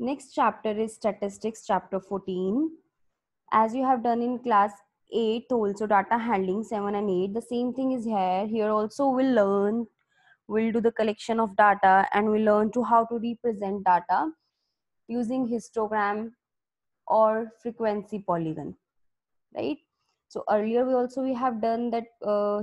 Next chapter is statistics, chapter 14. As you have done in class 8, also data handling 7 and 8, the same thing is here. Here also we'll learn, we'll do the collection of data and we'll learn to how to represent data using histogram or frequency polygon, right? So earlier we also we have done that, uh,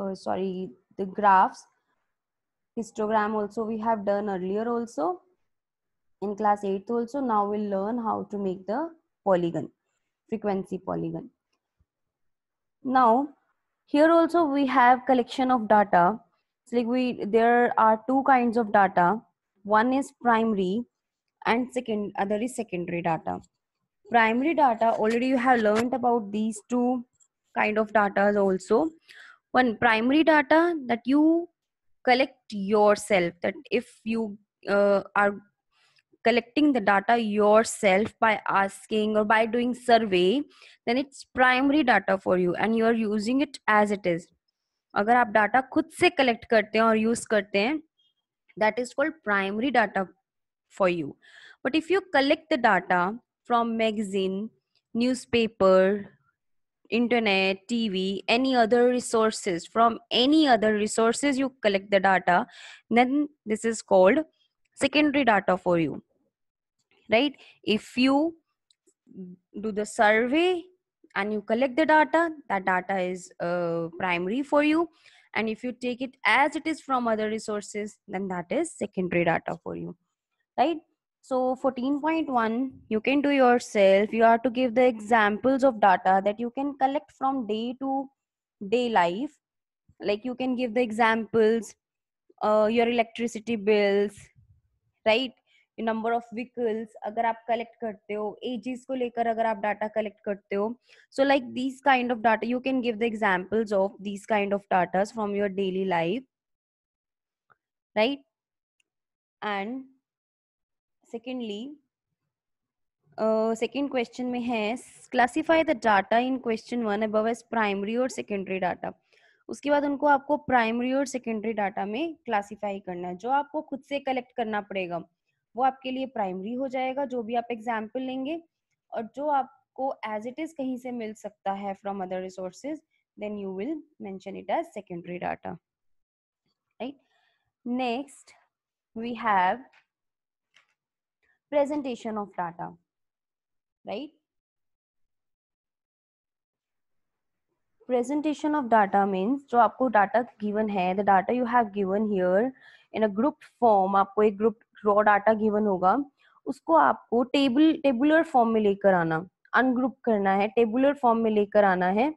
uh, sorry, the graphs histogram also we have done earlier also in class eight also now we'll learn how to make the polygon frequency polygon now here also we have collection of data it's like we there are two kinds of data one is primary and second other is secondary data primary data already you have learned about these two kind of data also one primary data that you collect yourself that if you uh, are collecting the data yourself by asking or by doing survey then it's primary data for you and you are using it as it is अगर आप data खुद से collect करते हैं और use करते हैं that is called primary data you. You but if you collect the data internet tv any other resources from any other resources you collect the data then this is called secondary data for you right if you do the survey and you collect the data that data is uh, primary for you and if you take it as it is from other resources then that is secondary data for you right so 14.1, you can do yourself. You are to give the examples of data that you can collect from day to day life. Like you can give the examples, uh, your electricity bills, right? Number of vehicles अगर आप collect करते हो edges को लेकर अगर आप data collect करते हो so like these kind of data you can give the examples of these kind of datas from your daily life right and secondly second question में है classify the data in question one अब as primary और secondary data उसके बाद उनको आपको primary और secondary data में क्लासीफाई करना है जो आपको खुद से कलेक्ट करना पड़ेगा वो आपके लिए प्राइमरी हो जाएगा जो भी आप एग्जाम्पल लेंगे और जो आपको एज इट इज कहीं से मिल सकता है from other resources then you will mention it as secondary data right next we have presentation of data, right? Presentation of data means jo aapko data given hai the data you have given here in a grouped form, aapko ek group raw data given hoga usko aapko table tabular form mein lekar aana ungroup karna hai tabular form mein lekar aana hai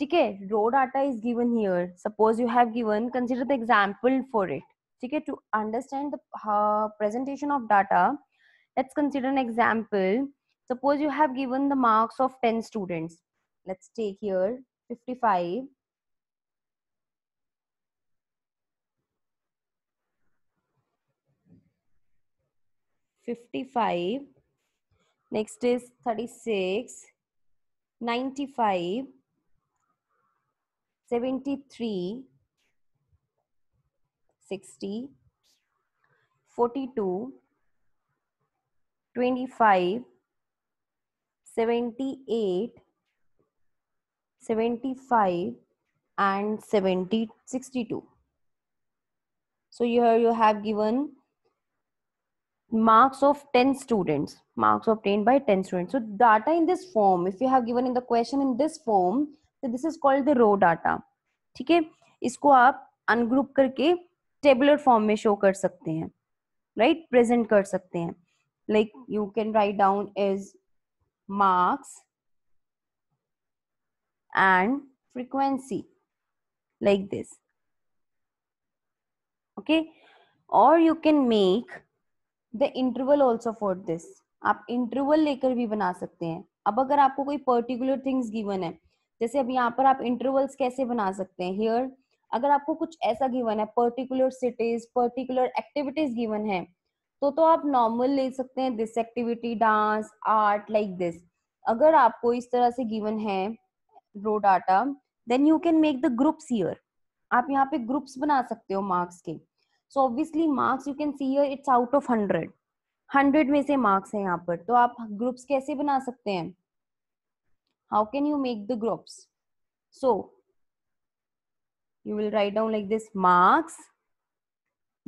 ठीक है? Raw data is given here suppose you have given consider the example for it ठीक है? To understand the presentation of data let's consider an example suppose you have given the marks of 10 students let's take here 55 55 next is 36 95 73 60 42 75 and 70 62 so here you have given marks of 10 students marks obtained by 10 students so data in this form if you have given in the question in this form so this is called the raw data theek hai isko aap ungroup karke tabular form mein show kar sakte hain right? present kar sakte hain like you can write down is marks and frequency like this okay or you can make the interval also for this आप interval लेकर भी बना सकते हैं अब अगर आपको कोई particular things given है जैसे अब यहाँ पर आप intervals कैसे बना सकते हैं here अगर आपको कुछ ऐसा given है particular cities particular activities given है तो तो आप नॉर्मल ले सकते हैं this activity dance art like this अगर आपको इस तरह से गिवन है raw data then you can make the groups here आप यहाँ पे ग्रुप्स बना सकते हो मार्क्स के so obviously marks you can see here it's out of hundred hundred में से मार्क्स है यहाँ पर तो आप ग्रुप्स कैसे बना सकते हैं how can you make the groups so you will write down like this marks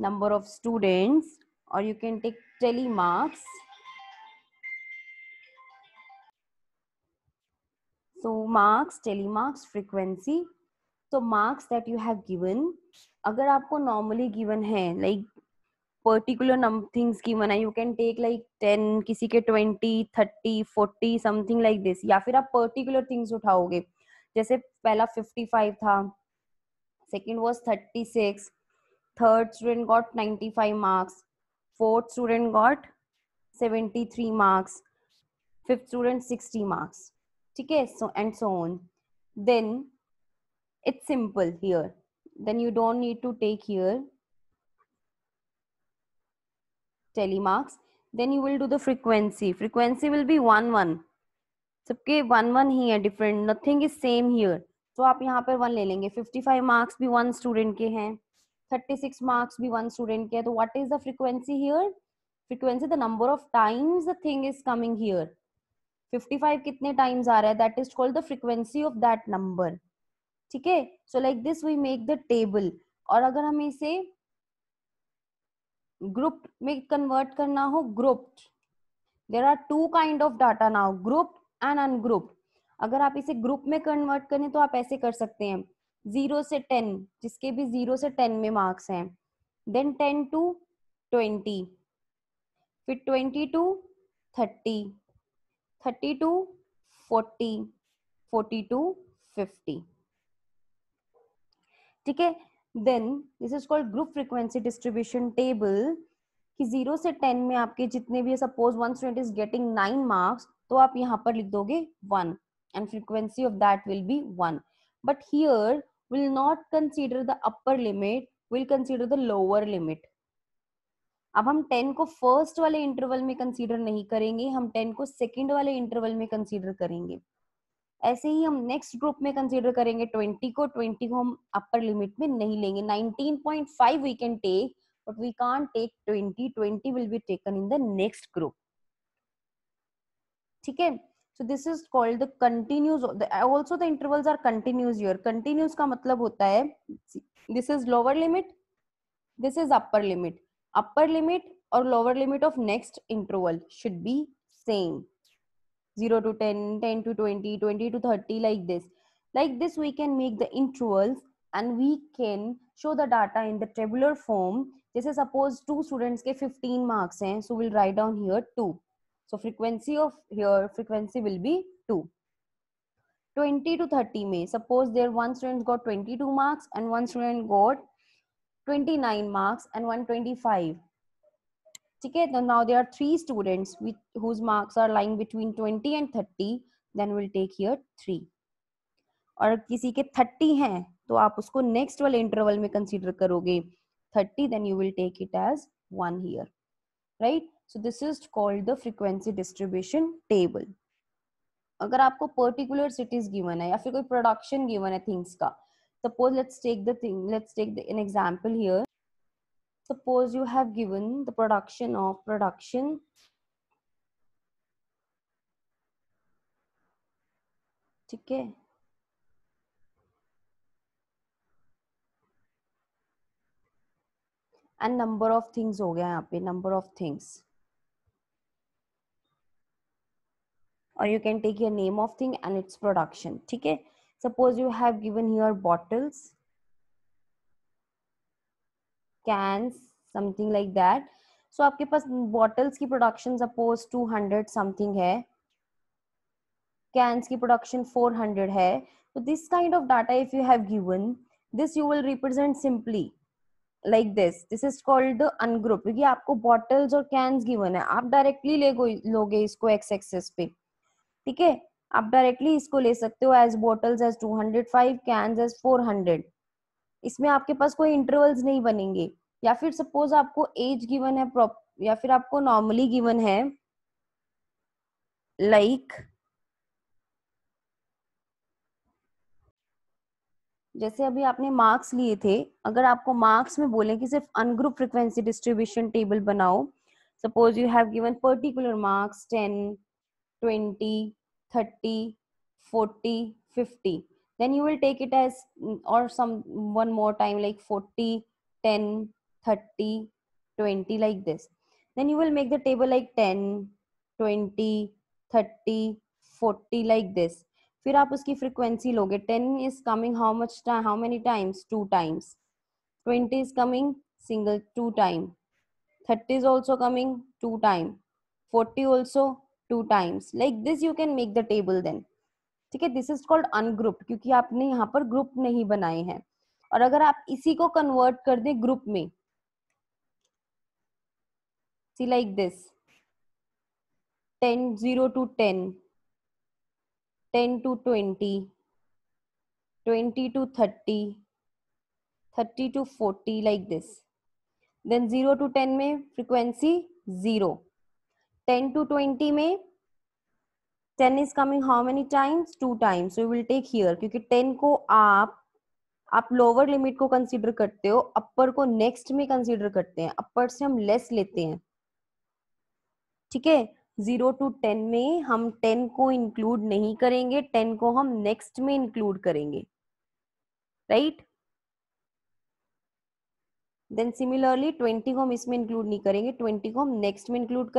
number of students or you can take tally marks so marks tally marks frequency so marks that you have given agar aapko normally given hai like particular things की मना you can take like ten किसी के twenty thirty forty something like this या फिर आप particular things उठाओगे जैसे पहला फिफ्टी फाइव था second was thirty six third student got ninety five marks fourth student got 73 marks fifth student 60 marks okay so and so on then it's simple here then you don't need to take here telemarks then you will do the frequency frequency will be one one सबके one one ही है different nothing is same here तो आप यहाँ पर one ले लेंगे 55 marks भी वन स्टूडेंट के हैं 36 marks भी one student के तो what is the frequency here frequency the number of times the thing is coming here 55 कितने times आ रहा है that is called the frequency of that number ठीक है so like this we make the table और अगर हमें इसे group में कन्वर्ट करना हो grouped there are two kind of data now group and ungroup अगर आप इसे ग्रुप में कन्वर्ट करें तो आप ऐसे कर सकते हैं जीरो से टेन जिसके भी जीरो से टेन में मार्क्स हैं देन टेन टू ट्वेंटी फिर twenty to thirty thirty to forty forty to fifty ठीक है then this is called group frequency distribution table कि जीरो से टेन में आपके जितने भी suppose one student is getting nine marks तो आप यहाँ पर लिख दोगे one and frequency of that will be one but here will not consider the upper limit will consider the lower limit अब हम 10 को फर्स्ट वाले इंटरवल में कंसीडर नहीं करेंगे हम 10 को सेकंड वाले इंटरवल में कंसीडर करेंगे ऐसे ही हम नेक्स्ट ग्रुप में कंसीडर करेंगे 20 को 20 को हम अपर लिमिट में नहीं लेंगे 19.5 we can take but we can take 20 20 will be taken in the next group ठीक है so this is called the continuous also the intervals are continuous here continuous का मतलब होता है this is lower limit this is upper limit upper limit or lower limit of next interval should be same 0 to 10 10 to 20 20 to 30 like this like this we can make the intervals and we can show the data in the tabular form This is suppose two students के 15 marks हैं so we'll write down here 2 So frequency of here frequency will be 2. 20 to 30 may suppose there one student got 22 marks and one student got 29 marks and 125 ठीक है तो now there are three students with whose marks are lying between 20 and 30 then will take here 3 और किसी के 30 हैं तो आप उसको नेक्स्ट वाले इंटरवल में कंसीडर करोगे 30 then you will take it as one here right so this is called the frequency distribution table agar aapko particular cities given hai ya fir koi production given hai things ka suppose let's take the thing let's take the, an example here suppose you have given the production of production ठीक है and number of things हो गया यहाँ पे number of things or you can take your name of thing and its production okay suppose you have given here bottles cans something like that so aapke paas bottles ki production suppose 200 something hai cans ki production 400 hai so this kind of data if you have given this you will represent simply like this this is called the ungroup kyunki aapko bottles और cans given hai aap directly le loge isko x axis pe ठीक है आप directly इसको ले सकते हो as bottles as 205 cans as 400 इसमें आपके पास कोई इंटरवल्स नहीं बनेंगे या फिर सपोज आपको एज गिवन है या फिर आपको नॉर्मली गिवन है लाइक like, जैसे अभी आपने मार्क्स लिए थे अगर आपको मार्क्स में बोले कि सिर्फ अनग्रुप फ्रिक्वेंसी डिस्ट्रीब्यूशन टेबल बनाओ suppose you have given particular marks ten 20, 30, 40, 50. Then you will take it as mm, or some one more time like 40, 10, 30, 20 like this. Then you will make the table like 10, 20, 30, 40 like this. Then you will frequency loge. 10 is coming how much time, how many times? 2 times. 20 is coming single 2 time. 30 is also coming 2 time. 40 also two times like this you can make the table then ठीक है this is called ungroup क्योंकि आपने यहाँ पर group नहीं बनाए हैं और अगर आप इसी को कन्वर्ट कर दें ग्रुप में see like this ten zero to ten ten to twenty twenty to thirty thirty to forty like this then zero to ten में फ्रिक्वेंसी जीरो 10 to 20 में 10 is coming how many times? Two times. So we will take here. क्योंकि 10 को आप आप lower limit को consider करते हो अपर को नेक्स्ट में कंसीडर करते हैं अपर से हम लेस लेते हैं ठीक है जीरो टू टेन में हम टेन को इंक्लूड नहीं करेंगे टेन को हम नेक्स्ट में इंक्लूड करेंगे right right? Then similarly, twenty go. हम इसमें include नहीं करेंगे ट्वेंटी को हम नेक्स्ट में इंक्लूड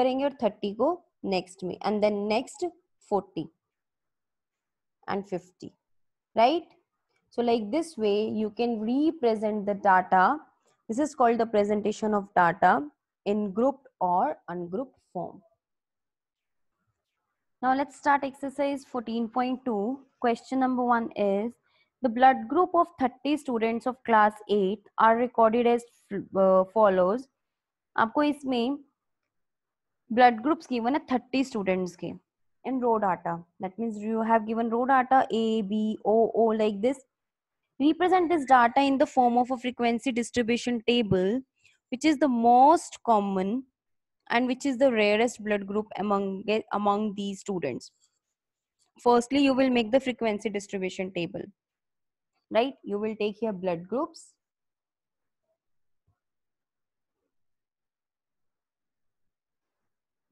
thirty go next. को नेक्स्ट में and then and 50 right so like this way you can represent the data this is called the presentation of data in grouped or ungrouped form now let's start exercise 14.2 question number 1 is the blood group of 30 students of class 8 are recorded as uh, follows. आपको इसमें blood groups given है 30 students के in raw data. That means you have given raw data A, B, O, O like this. Represent this data in the form of a frequency distribution table, which is the most common and which is the rarest blood group among, among these students. Firstly, you will make the frequency distribution table right? You will take here blood groups.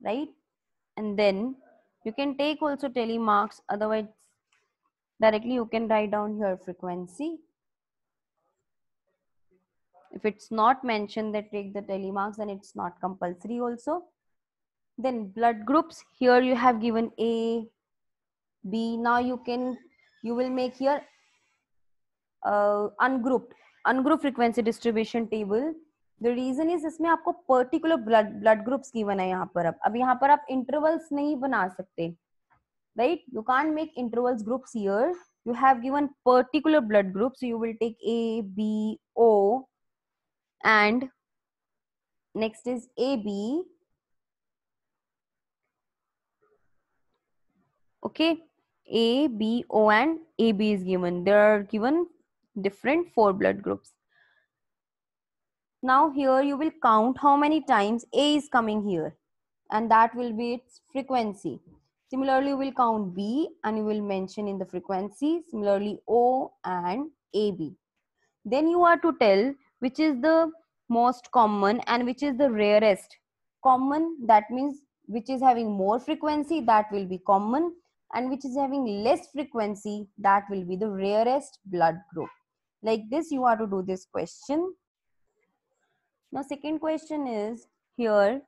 Right? And then you can take also telemarks, otherwise directly you can write down your frequency. If it's not mentioned that take the telemarks, and it's not compulsory also. Then blood groups, here you have given A, B. Now you can, you will make here uh, ungrouped ungrouped frequency distribution table the reason is इसमें आपको particular blood blood groups given है यहाँ पर अब अब यहाँ पर आप intervals नहीं बना सकते right you can't make intervals groups here you have given particular blood groups so you will take a b o and next is ab okay a b o and ab is given they are given different four blood groups. Now here you will count how many times A is coming here and that will be its frequency. Similarly, you will count B and you will mention in the frequency, similarly O and AB. Then you are to tell which is the most common and which is the rarest. Common, that means which is having more frequency, that will be common and which is having less frequency, that will be the rarest blood group like this you are to do this question now second question is here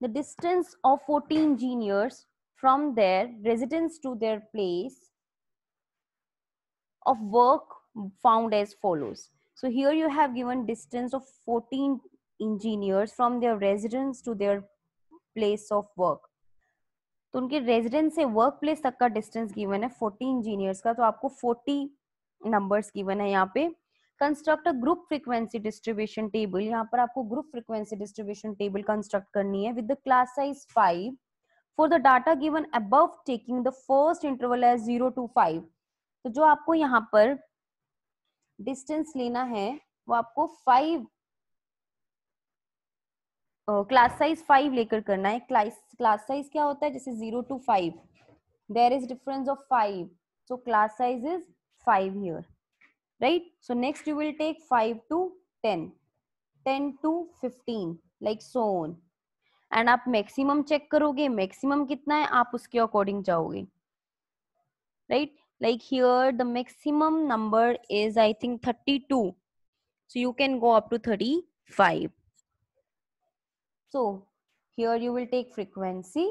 the distance of 14 engineers from their residence to their place of work found as follows so here you have given distance of 14 engineers from their residence to their place of work तो उनके residence से work तक का distance given है 14 engineers का तो आपको 40 numbers given है यहाँ पे construct a group frequency distribution table यहाँ पर आपको group frequency distribution table construct करनी है with the class size five for the data given above taking the first interval है जीरो टू फाइव तो जो आपको यहाँ पर डिस्टेंस लेना है वो आपको फाइव क्लास साइज फाइव लेकर करना है क्लास साइज क्या होता है जैसे zero to five there is difference of five so class size is five here right so next you will take five to ten, ten to fifteen, like so on And आप maximum check करोगे maximum कितना है आप उसके according जाओगे right? like here the maximum number is i think thirty two, so you can go up to thirty five. so here you will take frequency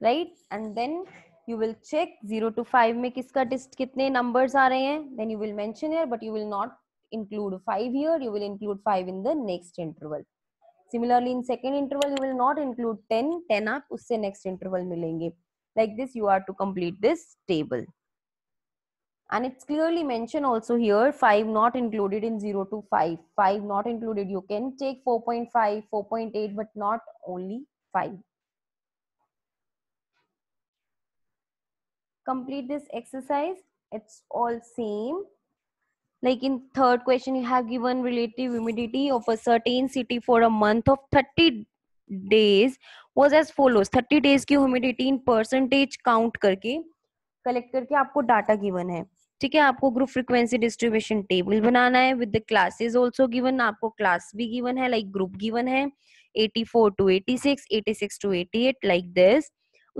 right and then You will check 0 to 5. में किसका test कितने numbers आ रहे हैं Then you will mention here, but you will not include 5 here you will include 5 in the next interval similarly in second interval you will not include 10 10 aap usse next interval milenge like this you are to complete this table and it's clearly mentioned also here 5 not included in 0 to 5 5 not included you can take 4.5 4.8 but not only 5 complete this exercise it's all same like in third question you have given relative humidity of a certain city for a month of 30 days was as follows 30 days ki humidity in percentage count karke collect karke aapko data given hai ठीक है आपको group frequency distribution table बनाना है with the classes also given आपको class भी given है like group given है 84 to 86 86 to 88 like this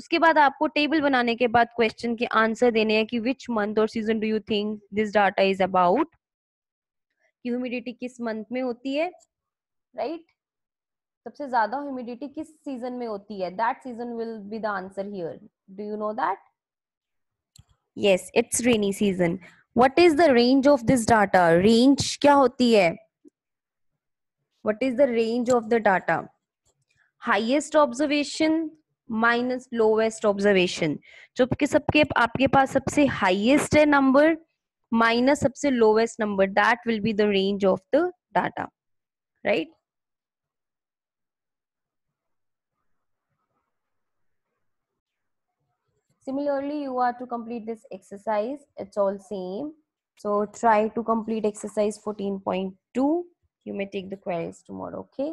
उसके बाद आपको टेबल बनाने के बाद क्वेश्चन के आंसर देने हैं कि विच मंथ और season do you think this data is about humidity किस मंथ में होती है राइट right? सबसे ज्यादा ह्यूमिडिटी किस सीजन में होती है that season will be the answer here do you know that yes it's rainy season what is the range of this data range क्या होती है what is the range of the data highest observation minus lowest observation जबकि सबके आपके पास सबसे highest है number minus सबसे lowest number that will be the range of the data right similarly you are to complete this exercise it's all same so try to complete exercise 14.2 you may take the queries tomorrow okay